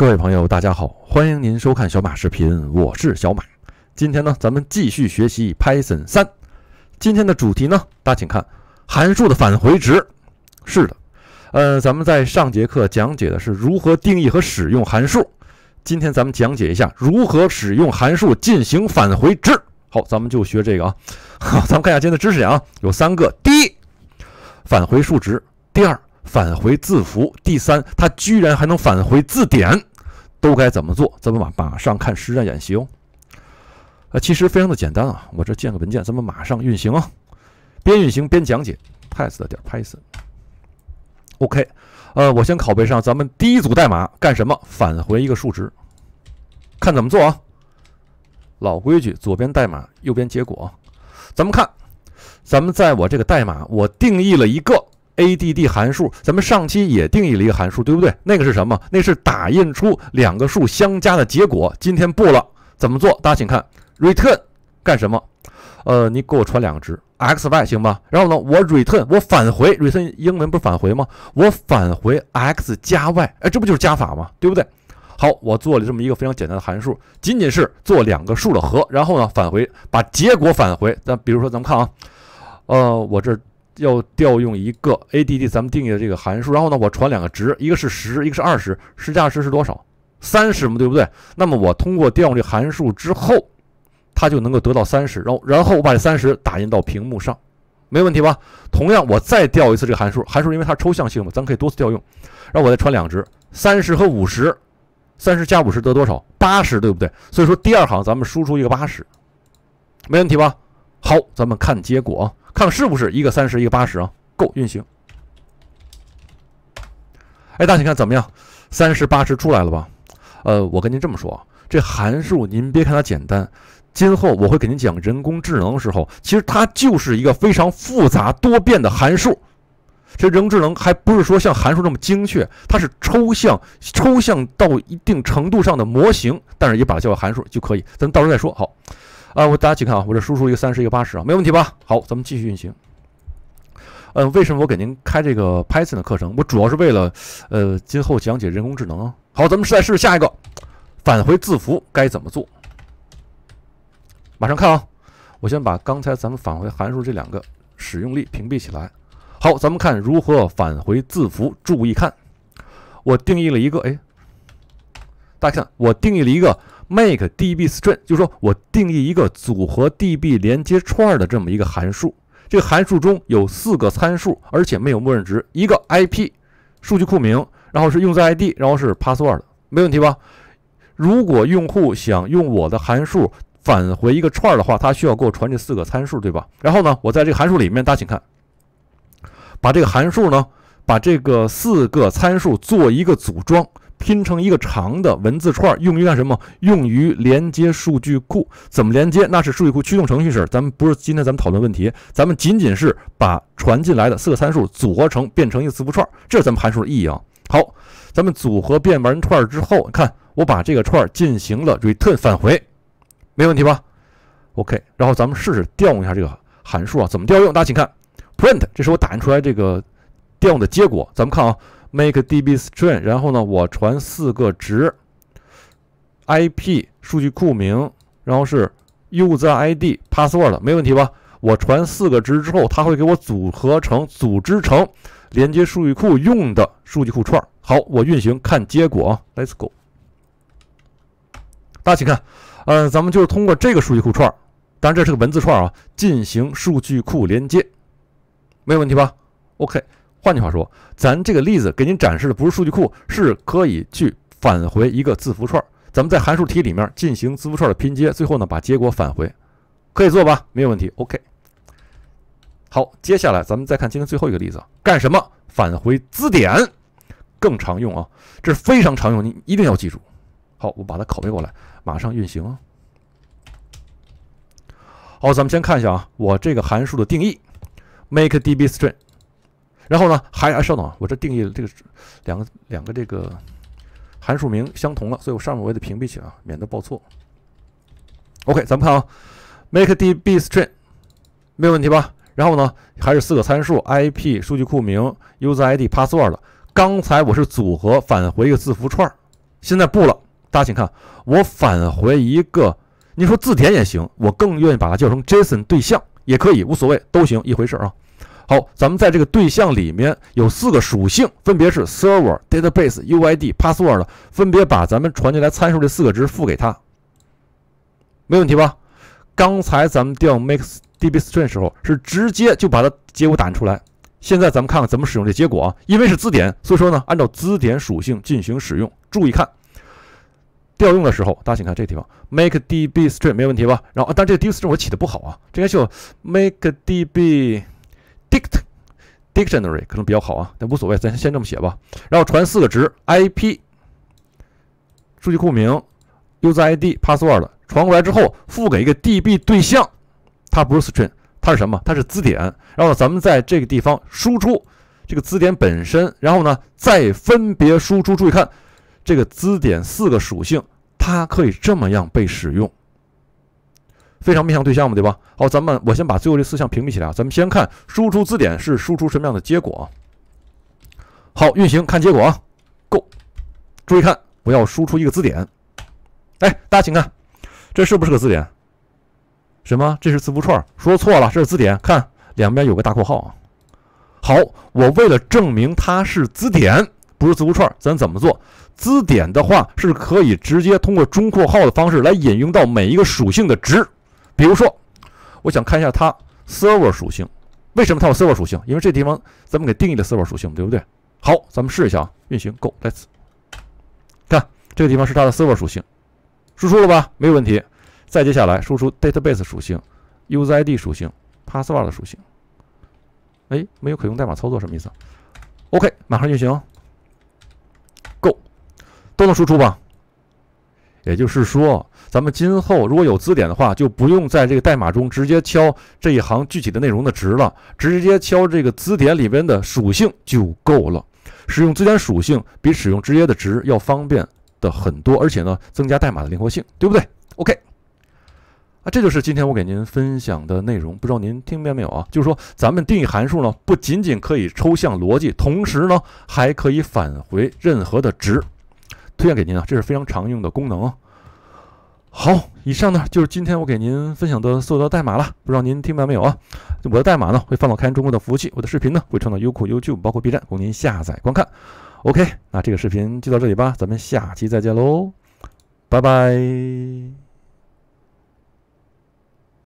各位朋友，大家好，欢迎您收看小马视频，我是小马。今天呢，咱们继续学习 Python 三。今天的主题呢，大家请看，函数的返回值。是的，呃，咱们在上节课讲解的是如何定义和使用函数，今天咱们讲解一下如何使用函数进行返回值。好，咱们就学这个啊。好，咱们看一下今天的知识点啊，有三个：第一，返回数值；第二，返回字符；第三，它居然还能返回字典。都该怎么做？咱们马马上看实战演习哦。啊，其实非常的简单啊。我这建个文件，咱们马上运行啊，边运行边讲解。p t e s t 的点 Python，OK。呃，我先拷贝上咱们第一组代码，干什么？返回一个数值，看怎么做啊。老规矩，左边代码，右边结果。咱们看，咱们在我这个代码，我定义了一个。add 函数，咱们上期也定义了一个函数，对不对？那个是什么？那是打印出两个数相加的结果。今天不了，怎么做？大家请看，return 干什么？呃，你给我传两个值，x y 行吧？然后呢，我 return 我返回，return 英文不是返回吗？我返回 x 加 y，哎，这不就是加法吗？对不对？好，我做了这么一个非常简单的函数，仅仅是做两个数的和，然后呢，返回把结果返回。那比如说咱们看啊，呃，我这。要调用一个 add，咱们定义的这个函数，然后呢，我传两个值，一个是十，一个是二十，十加十是多少？三十嘛，对不对？那么我通过调用这函数之后，它就能够得到三十，然后然后我把这三十打印到屏幕上，没问题吧？同样，我再调一次这个函数，函数因为它抽象性嘛，咱可以多次调用，然后我再传两值，三十和五十，三十加五十得多少？八十，对不对？所以说第二行咱们输出一个八十，没问题吧？好，咱们看结果啊。看看是不是一个三十一个八十啊？够运行。哎，大家看怎么样？三十八十出来了吧？呃，我跟您这么说，这函数您别看它简单，今后我会给您讲人工智能的时候，其实它就是一个非常复杂多变的函数。这人工智能还不是说像函数这么精确，它是抽象，抽象到一定程度上的模型，但是也把它叫做函数就可以。咱到时候再说。好。啊，我大家请看啊，我这输出一个三十一个八十啊，没问题吧？好，咱们继续运行。呃，为什么我给您开这个 Python 的课程？我主要是为了，呃，今后讲解人工智能啊。好，咱们再试试下一个，返回字符该怎么做？马上看啊，我先把刚才咱们返回函数这两个使用例屏蔽起来。好，咱们看如何返回字符，注意看，我定义了一个，哎。大家看，我定义了一个 make_db_string，就是说我定义一个组合 DB 连接串的这么一个函数。这个函数中有四个参数，而且没有默认值，一个 IP，数据库名，然后是用户 ID，然后是 password，没问题吧？如果用户想用我的函数返回一个串的话，他需要给我传这四个参数，对吧？然后呢，我在这个函数里面，大家请看，把这个函数呢，把这个四个参数做一个组装。拼成一个长的文字串，用于干什么？用于连接数据库。怎么连接？那是数据库驱动程序式。咱们不是今天咱们讨论问题，咱们仅仅是把传进来的四个参数组合成变成一个字符串，这是咱们函数的意义啊。好，咱们组合变完串之后，看我把这个串进行了 return 返回，没问题吧？OK，然后咱们试试调用一下这个函数啊。怎么调用？大家请看 print，这是我打印出来这个调用的结果。咱们看啊。make db string，然后呢，我传四个值，ip、数据库名，然后是 user ID、password，没问题吧？我传四个值之后，它会给我组合成、组织成连接数据库用的数据库串。好，我运行看结果，Let's go。大家请看，呃，咱们就是通过这个数据库串，当然这是个文字串啊，进行数据库连接，没有问题吧？OK。换句话说，咱这个例子给您展示的不是数据库，是可以去返回一个字符串。咱们在函数题里面进行字符串的拼接，最后呢把结果返回，可以做吧？没有问题。OK。好，接下来咱们再看今天最后一个例子，干什么？返回字典，更常用啊，这是非常常用，您一定要记住。好，我把它拷贝过来，马上运行啊。好，咱们先看一下啊，我这个函数的定义，make_db_string。然后呢？还啊，稍等啊，我这定义这个两个两个这个函数名相同了，所以我上面我也得屏蔽起来啊，免得报错。OK，咱们看啊，make_db_string 没有问题吧？然后呢，还是四个参数：IP、数据库名、User ID、Password。刚才我是组合返回一个字符串，现在不了。大家请看，我返回一个，你说字典也行，我更愿意把它叫成 JSON 对象也可以，无所谓，都行，一回事啊。好，咱们在这个对象里面有四个属性，分别是 server、database、u i d、password，分别把咱们传进来参数这四个值付给它，没问题吧？刚才咱们调 make db string 时候是直接就把它结果打印出来。现在咱们看看怎么使用这结果啊？因为是字典，所以说呢，按照字典属性进行使用。注意看调用的时候，大家请看这地方 make db string 没问题吧？然后，但这个 db string 我起的不好啊，这应该叫 make db。dictionary 可能比较好啊，但无所谓，咱先这么写吧。然后传四个值：IP、数据库名、用户 ID、password。传过来之后，付给一个 DB 对象，它不是 string，它是什么？它是字典。然后咱们在这个地方输出这个字典本身，然后呢再分别输出。注意看这个字典四个属性，它可以这么样被使用。非常面向对象嘛，对吧？好，咱们我先把最后这四项屏蔽起来啊。咱们先看输出字典是输出什么样的结果。好，运行看结果，Go，啊注意看，我要输出一个字典。哎，大家请看，这是不是个字典？什么？这是字符串？说错了，这是字典。看两边有个大括号啊。好，我为了证明它是字典不是字符串，咱怎么做？字典的话是可以直接通过中括号的方式来引用到每一个属性的值。比如说，我想看一下它 server 属性，为什么它有 server 属性？因为这地方咱们给定义了 server 属性，对不对？好，咱们试一下啊，运行 go，let's，看这个地方是它的 server 属性，输出了吧？没有问题。再接下来，输出 database 属性 u s e id 属性，password 的属性。哎，没有可用代码操作，什么意思？OK，马上运行，go，都能输出吧？也就是说，咱们今后如果有字典的话，就不用在这个代码中直接敲这一行具体的内容的值了，直接敲这个字典里边的属性就够了。使用字典属性比使用直接的值要方便的很多，而且呢，增加代码的灵活性，对不对？OK，啊，这就是今天我给您分享的内容，不知道您听明白没有啊？就是说，咱们定义函数呢，不仅仅可以抽象逻辑，同时呢，还可以返回任何的值。推荐给您啊，这是非常常用的功能好，以上呢就是今天我给您分享的所有的代码了，不知道您听明白没有啊？我的代码呢会放到开源中国的服务器，我的视频呢会传到优酷、YouTube，包括 B 站供您下载观看。OK，那这个视频就到这里吧，咱们下期再见喽，拜拜。